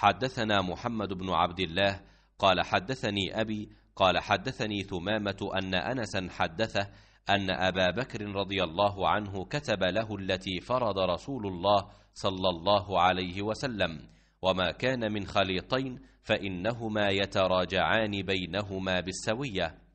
حدثنا محمد بن عبد الله قال حدثني أبي قال حدثني ثمامة أن أنسا حدثه أن أبا بكر رضي الله عنه كتب له التي فرض رسول الله صلى الله عليه وسلم وما كان من خليطين فإنهما يتراجعان بينهما بالسوية